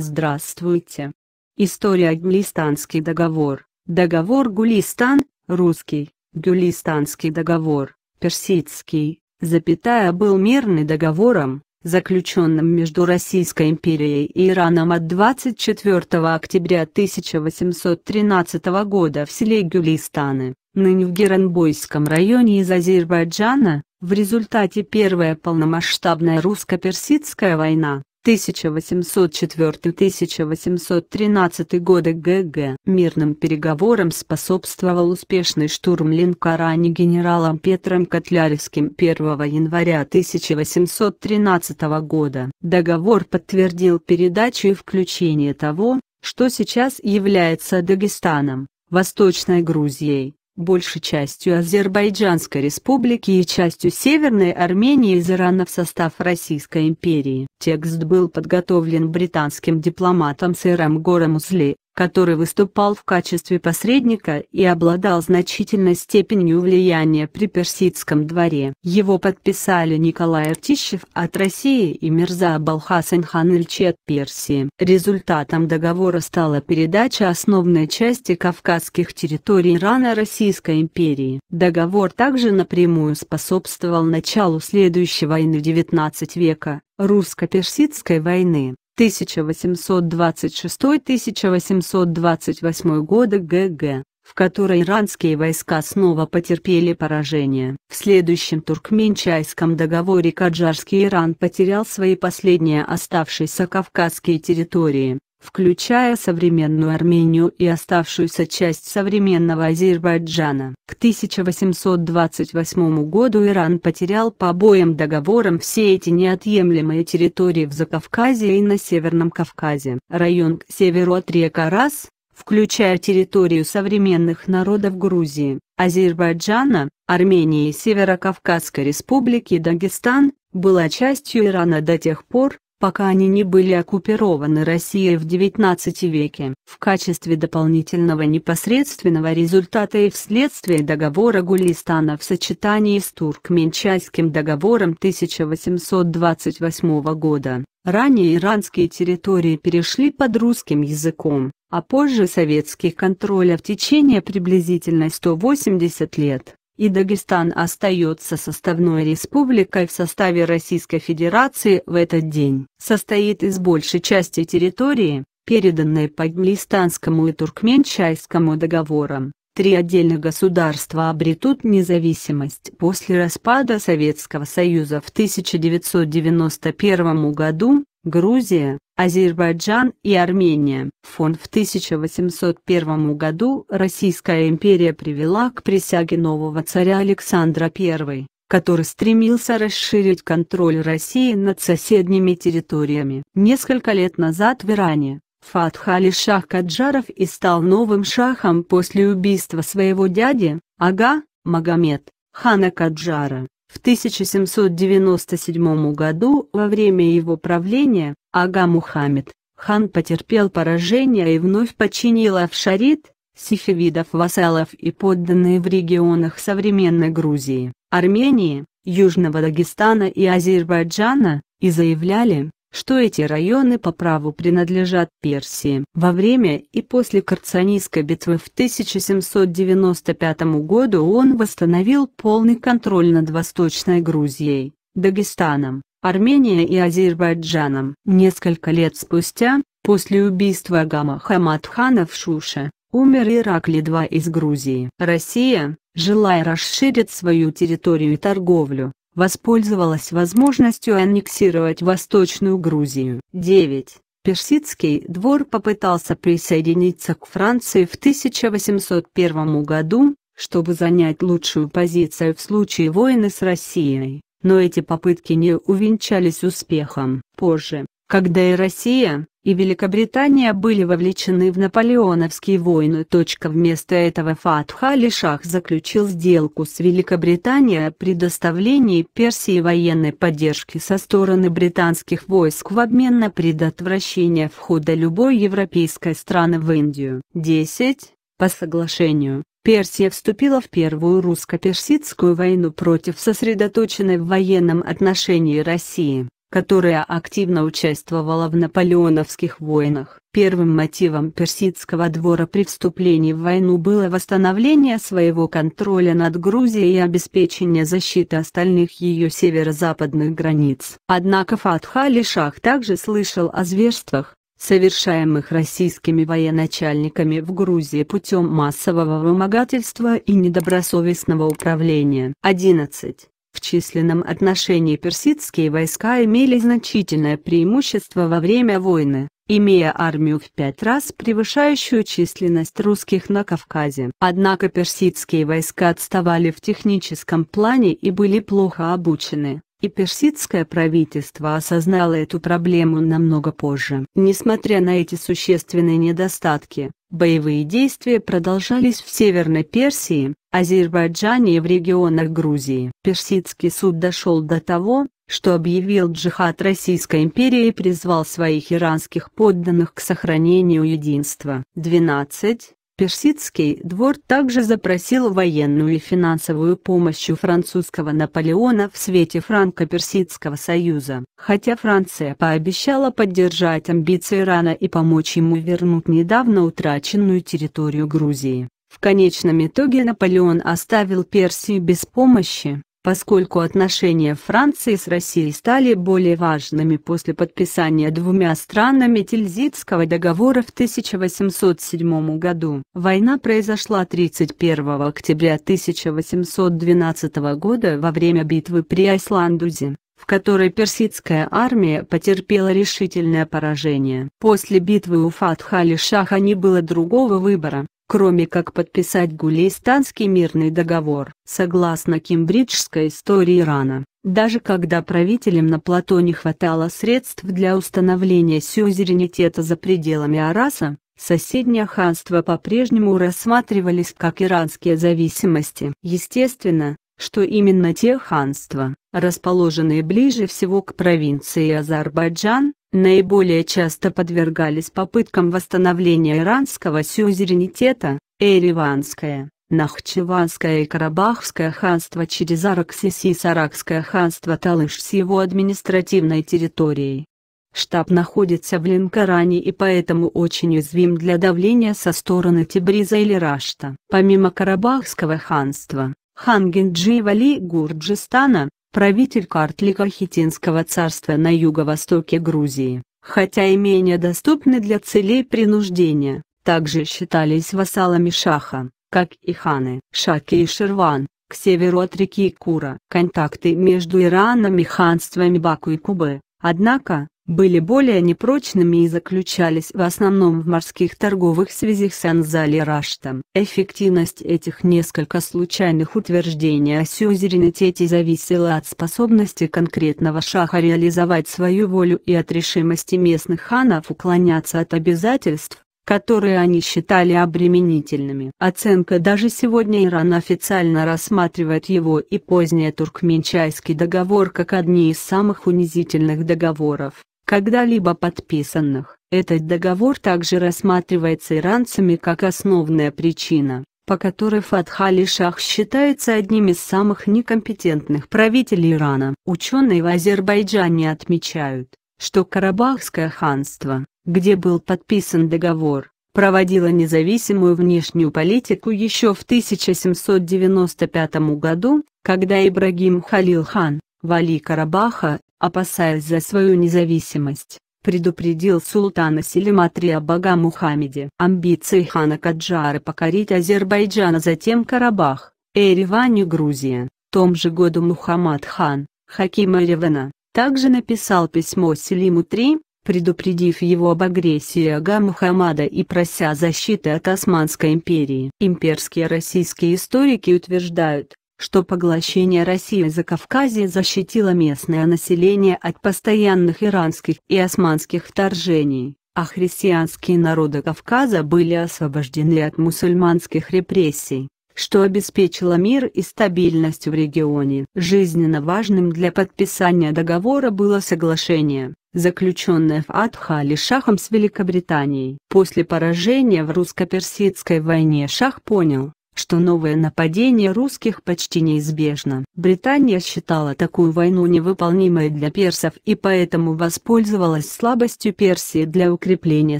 Здравствуйте. История Гулистанский договор. Договор Гулистан, русский, Гулистанский договор, персидский, запятая был мирным договором, заключенным между Российской империей и Ираном от 24 октября 1813 года в селе Гулистаны, ныне в Геранбойском районе из Азербайджана, в результате Первая полномасштабная русско-персидская война, 1804-1813 годы ГГ. Мирным переговорам способствовал успешный штурм Линкарани генералом Петром Котляревским 1 января 1813 года. Договор подтвердил передачу и включение того, что сейчас является Дагестаном, Восточной Грузией, большей частью Азербайджанской республики и частью Северной Армении из Ирана в состав Российской империи. Текст был подготовлен британским дипломатом сэром Гором Усли, который выступал в качестве посредника и обладал значительной степенью влияния при персидском дворе. Его подписали Николай Птищев от России и Мирза Балхасен хан Ильчи от Персии. Результатом договора стала передача основной части кавказских территорий Ирана Российской империи. Договор также напрямую способствовал началу следующей войны XIX века, русско-персидской войны. 1826-1828 годы г.г., в которой иранские войска снова потерпели поражение. В следующем Туркменчайском договоре Каджарский Иран потерял свои последние оставшиеся кавказские территории, включая современную Армению и оставшуюся часть современного Азербайджана. К 1828 году Иран потерял по обоим договорам все эти неотъемлемые территории в Закавказье и на Северном Кавказе. Район к северу от рек Арас, включая территорию современных народов Грузии, Азербайджана, Армении и Северокавказской республики Дагестан, была частью Ирана до тех пор, пока они не были оккупированы Россией в XIX веке. В качестве дополнительного непосредственного результата и вследствие договора Гулистана в сочетании с Туркменчайским договором 1828 года, ранее иранские территории перешли под русским языком, а позже советский контроль а в течение приблизительно 180 лет и Дагестан остается составной республикой в составе Российской Федерации в этот день. Состоит из большей части территории, переданной по Глистанскому и Туркменчайскому договорам. Три отдельных государства обретут независимость после распада Советского Союза в 1991 году, Грузия, Азербайджан и Армения. Фон в 1801 году Российская империя привела к присяге нового царя Александра I, который стремился расширить контроль России над соседними территориями. Несколько лет назад в Иране, Фатх Шах Каджаров и стал новым шахом после убийства своего дяди, ага, Магомед, хана Каджара. В 1797 году во время его правления Ага Мухаммед хан потерпел поражение и вновь починил Афшарит, Сифивидов, вассалов и подданные в регионах современной Грузии, Армении, Южного Дагестана и Азербайджана, и заявляли, что эти районы по праву принадлежат Персии. Во время и после Карцанийской битвы в 1795 году он восстановил полный контроль над Восточной Грузией, Дагестаном, Арменией и Азербайджаном. Несколько лет спустя, после убийства Агама Хамадхана в Шуше, умер Иракли II из Грузии. Россия, желая расширить свою территорию и торговлю, воспользовалась возможностью аннексировать Восточную Грузию. 9. Персидский двор попытался присоединиться к Франции в 1801 году, чтобы занять лучшую позицию в случае войны с Россией, но эти попытки не увенчались успехом. Позже, когда и Россия, и Великобритания были вовлечены в наполеоновские войны. Вместо этого Фатха Лишах заключил сделку с Великобританией о предоставлении Персии военной поддержки со стороны британских войск в обмен на предотвращение входа любой европейской страны в Индию. 10. По соглашению, Персия вступила в Первую русско-персидскую войну против сосредоточенной в военном отношении России которая активно участвовала в наполеоновских войнах. Первым мотивом персидского двора при вступлении в войну было восстановление своего контроля над Грузией и обеспечение защиты остальных ее северо-западных границ. Однако Фатхали Шах также слышал о зверствах, совершаемых российскими военачальниками в Грузии путем массового вымогательства и недобросовестного управления. 11. В численном отношении персидские войска имели значительное преимущество во время войны, имея армию в пять раз превышающую численность русских на Кавказе. Однако персидские войска отставали в техническом плане и были плохо обучены и персидское правительство осознало эту проблему намного позже. Несмотря на эти существенные недостатки, Боевые действия продолжались в Северной Персии, Азербайджане и в регионах Грузии. Персидский суд дошел до того, что объявил джихад Российской империи и призвал своих иранских подданных к сохранению единства. 12. Персидский двор также запросил военную и финансовую помощь у французского Наполеона в свете Франко-Персидского союза. Хотя Франция пообещала поддержать амбиции Ирана и помочь ему вернуть недавно утраченную территорию Грузии, в конечном итоге Наполеон оставил Персию без помощи, поскольку отношения Франции с Россией стали более важными после подписания двумя странами Тильзитского договора в 1807 году. Война произошла 31 октября 1812 года во время битвы при Айсландузе в которой персидская армия потерпела решительное поражение. После битвы у Фатхали Шаха не было другого выбора, кроме как подписать Гулейстанский мирный договор. Согласно кембриджской истории Ирана, даже когда правителям на плато не хватало средств для установления сюзеренитета за пределами Араса, соседние ханства по-прежнему рассматривались как иранские зависимости. Естественно, что именно те ханства, расположенные ближе всего к провинции Азербайджан, наиболее часто подвергались попыткам восстановления иранского сюзеренитета, Эриванское, Нахчеванское и Карабахское ханство через Араксиси и Саракское ханство Талыш с его административной территорией. Штаб находится в Линкоране и поэтому очень уязвим для давления со стороны Тибриза или Рашта. Помимо Карабахского ханства, Хангенджи Вали Гурджистана, правитель Картлика Хитинского царства на юго-востоке Грузии, хотя имения доступны для целей принуждения, также считались вассалами Шаха, как и ханы. Шаки и Шерван, к северу от реки Кура. Контакты между Ираном и ханствами Баку и Кубы, однако, были более непрочными и заключались в основном в морских торговых связях с Анзали Раштом. Эффективность этих несколько случайных утверждений о сюзеренитете зависела от способности конкретного шаха реализовать свою волю и от решимости местных ханов уклоняться от обязательств, которые они считали обременительными. Оценка даже сегодня Иран официально рассматривает его и позднее Туркменчайский договор как одни из самых унизительных договоров когда-либо подписанных. Этот договор также рассматривается иранцами как основная причина, по которой Фатхали Шах считается одним из самых некомпетентных правителей Ирана. Ученые в Азербайджане отмечают, что Карабахское ханство, где был подписан договор, проводило независимую внешнюю политику еще в 1795 году, когда Ибрагим Халил хан, вали Карабаха, опасаясь за свою независимость, предупредил султана Селиматри о бога Мухаммеде. Амбиции хана Каджара покорить Азербайджан, а затем Карабах, Эреван и Грузия. В том же году Мухаммад хан, Хаким Эревана, также написал письмо селиму III, предупредив его об агрессии Ага Мухаммада и прося защиты от Османской империи. Имперские российские историки утверждают, что поглощение России за Кавказе защитило местное население от постоянных иранских и османских вторжений, а христианские народы Кавказа были освобождены от мусульманских репрессий, что обеспечило мир и стабильность в регионе. Жизненно важным для подписания договора было соглашение, заключенное в Адхали Шахом с Великобританией. После поражения в русско-персидской войне Шах понял, что новое нападение русских почти неизбежно. Британия считала такую войну невыполнимой для персов и поэтому воспользовалась слабостью Персии для укрепления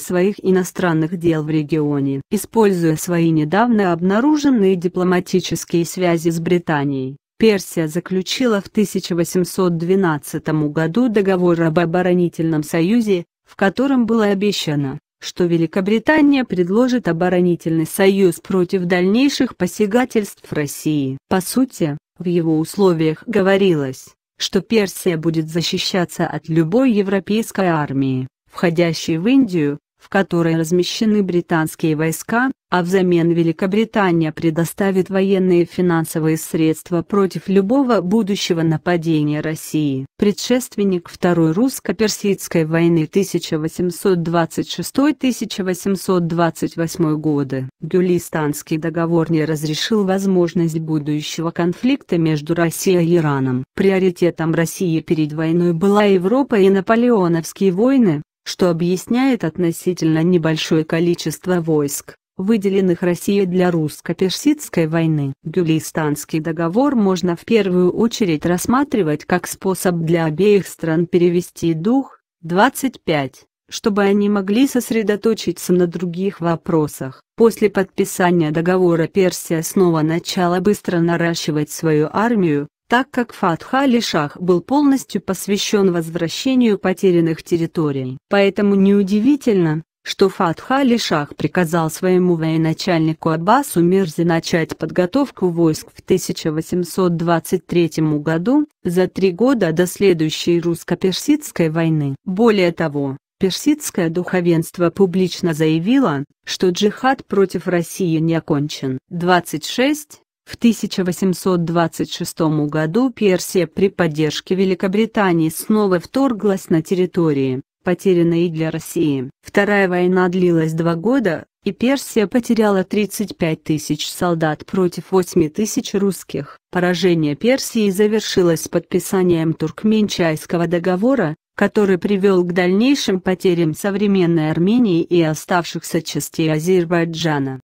своих иностранных дел в регионе. Используя свои недавно обнаруженные дипломатические связи с Британией, Персия заключила в 1812 году договор об оборонительном союзе, в котором было обещано, что Великобритания предложит оборонительный союз против дальнейших посягательств России. По сути, в его условиях говорилось, что Персия будет защищаться от любой европейской армии, входящей в Индию, в которой размещены британские войска, а взамен Великобритания предоставит военные и финансовые средства против любого будущего нападения России. Предшественник Второй русско-персидской войны 1826-1828 годы. Гюлистанский договор не разрешил возможность будущего конфликта между Россией и Ираном. Приоритетом России перед войной была Европа и наполеоновские войны, что объясняет относительно небольшое количество войск, выделенных Россией для русско-персидской войны. Гюлистанский договор можно в первую очередь рассматривать как способ для обеих стран перевести дух, 25 чтобы они могли сосредоточиться на других вопросах. После подписания договора Персия снова начала быстро наращивать свою армию, так как Фатхали Шах был полностью посвящен возвращению потерянных территорий. Поэтому неудивительно, что Фатхали Шах приказал своему военачальнику Аббасу Мирзе начать подготовку войск в 1823 году, за три года до следующей русско-персидской войны. Более того, персидское духовенство публично заявило, что джихад против России не окончен. 26. В 1826 году Персия при поддержке Великобритании снова вторглась на территории, потерянные для России. Вторая война длилась два года, и Персия потеряла 35 тысяч солдат против 8 тысяч русских. Поражение Персии завершилось подписанием Туркменчайского договора, который привел к дальнейшим потерям современной Армении и оставшихся частей Азербайджана.